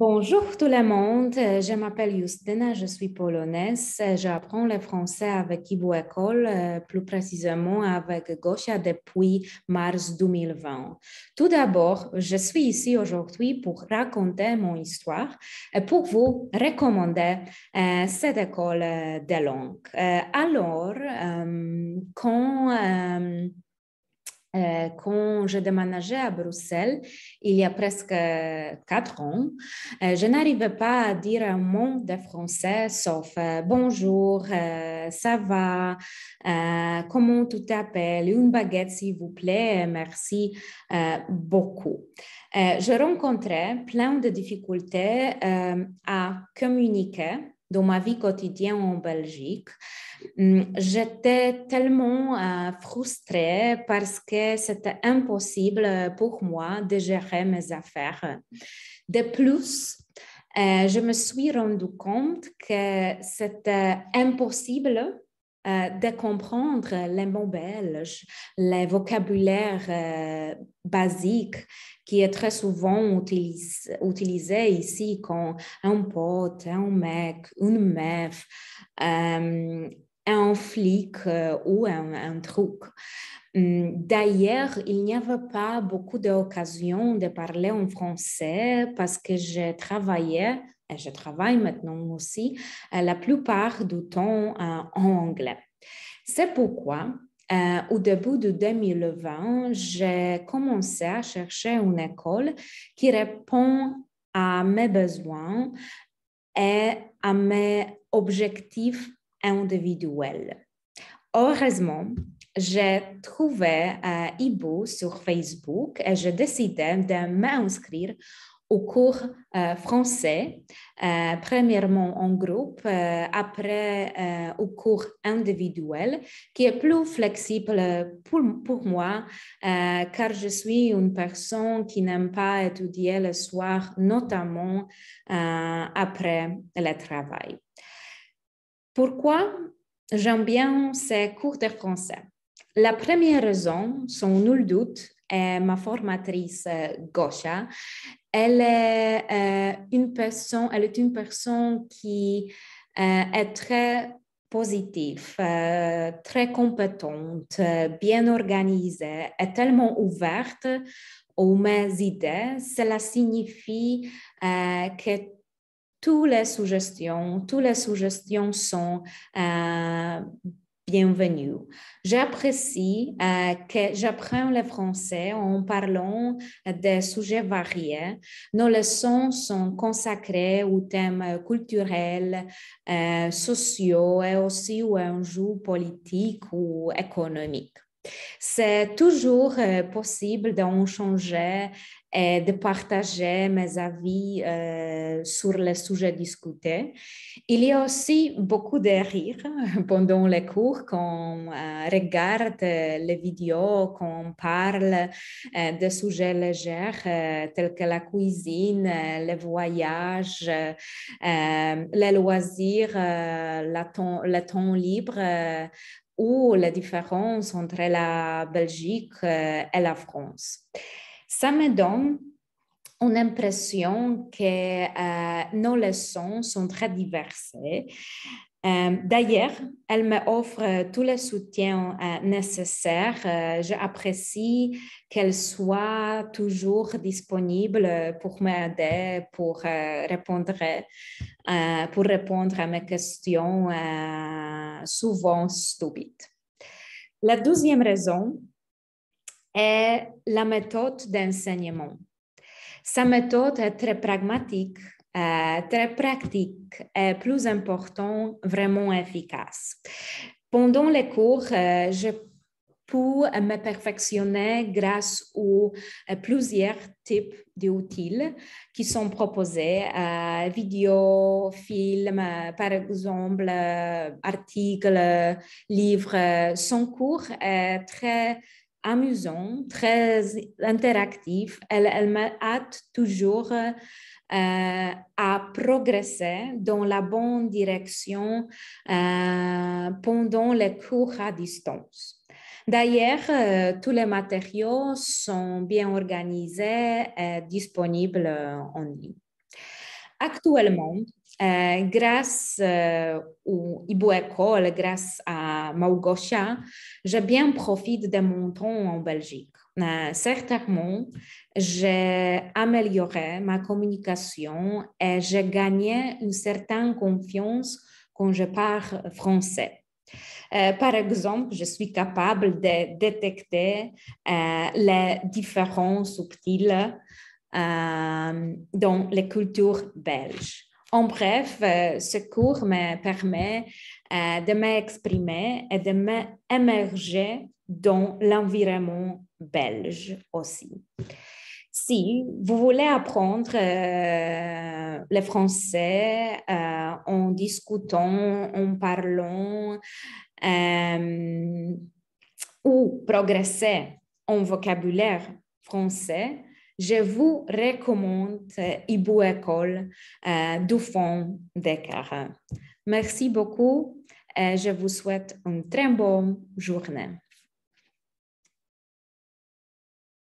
Bonjour tout le monde, euh, je m'appelle Justina, je suis polonaise, euh, j'apprends le français avec Ibo École, euh, plus précisément avec Gosia depuis mars 2020. Tout d'abord, je suis ici aujourd'hui pour raconter mon histoire et pour vous recommander cette école de langue. alors, quand euh, quand j'ai déménagé à Bruxelles, il y a presque quatre ans, euh, je n'arrivais pas à dire un mot de français sauf euh, bonjour, ça va, comment tu t'appelles, une baguette s'il vous plaît, merci beaucoup. je rencontrais plein de difficultés à communiquer dans ma vie quotidienne en Belgique. Hum, j'étais tellement euh, frustrée parce que c'était impossible pour moi de gérer mes affaires. De plus, euh, je me suis rendu compte que c'était impossible euh, de comprendre les mots belges, le vocabulaire euh, basique qui est très souvent utilisé ici comme un pote, un mec, une meuf, euh, un flic ou un, truc. Hum, d'ailleurs, il n'y avait pas beaucoup d'occasions de parler en français parce que je travaillais euh, je travaille maintenant aussi, euh, la plupart du temps euh, en anglais. C'est pourquoi au début de 2020, j'ai commencé à chercher une école qui répond à mes besoins et à mes objectifs individuels. Heureusement, j'ai trouvé Ibo sur Facebook et j'ai décidé de m'inscrire au cours euh, français, euh, premièrement en groupe, euh, après au cours individuel, qui est plus flexible pour, pour moi, car je suis une personne qui n'aime pas étudier le soir, notamment après le travail. Pourquoi j'aime bien ces cours de français La première raison, sans nul doute, est ma formatrice Gosha, elle est, euh, une, personne, elle est une personne qui euh, est très positive, euh, très compétente, bien organisée, est tellement ouverte aux mes idées. Cela signifie que toutes les suggestions, toutes les suggestions sont bienvenue. J'apprécie euh, que j'apprends le français en parlant des sujets variés. Nos leçons sont consacrées aux thèmes culturels, euh, sociaux et aussi aux enjeux politiques ou économiques. C'est toujours euh, possible d'en changer et euh, de partager mes avis euh, sur les sujets discutés. Il y a aussi beaucoup de rires pendant les cours quand on regarde les vidéos, quand on parle de sujets légers tels que la cuisine, les voyages, les loisirs, le temps libre ou la différence entre la Belgique euh, et la France. Ça me donne une impression que euh, nos leçons sont très diverses. Euh, d'ailleurs, elle me offre tout le soutien nécessaire. J'apprécie qu'elle soit toujours disponible pour m'aider, pour, répondre, pour répondre à mes questions souvent stupide. La deuxième raison est la méthode d'enseignement. Sa méthode est très pragmatique, euh, très pratique et plus important, vraiment efficace. Pendant les cours, euh, je pour me perfectionner grâce aux plusieurs types d'outils qui sont proposés, euh, vidéos, films, euh, par exemple, euh, articles, livres. Son cours est très amusant, très interactif. Elle, elle me hâte toujours à progresser dans la bonne direction pendant les cours à distance. D'ailleurs, euh, tous les matériaux sont bien organisés et disponibles euh, en ligne. Actuellement, euh, grâce à au Ibu grâce à Maugosha, je bien profite de mon temps en Belgique. certainement, j'ai amélioré ma communication et j'ai gagné une certaine confiance quand je parle français. Euh, par exemple, je suis capable de détecter euh, les différences subtiles euh, dans les cultures belges. En bref, ce cours me permet de m'exprimer et de m'émerger dans l'environnement belge aussi si vous voulez apprendre euh, le français euh, en discutant, en parlant euh, ou progresser en vocabulaire français, je vous recommande Ibou École du fond d'Écart. Merci beaucoup et je vous souhaite une très bonne journée.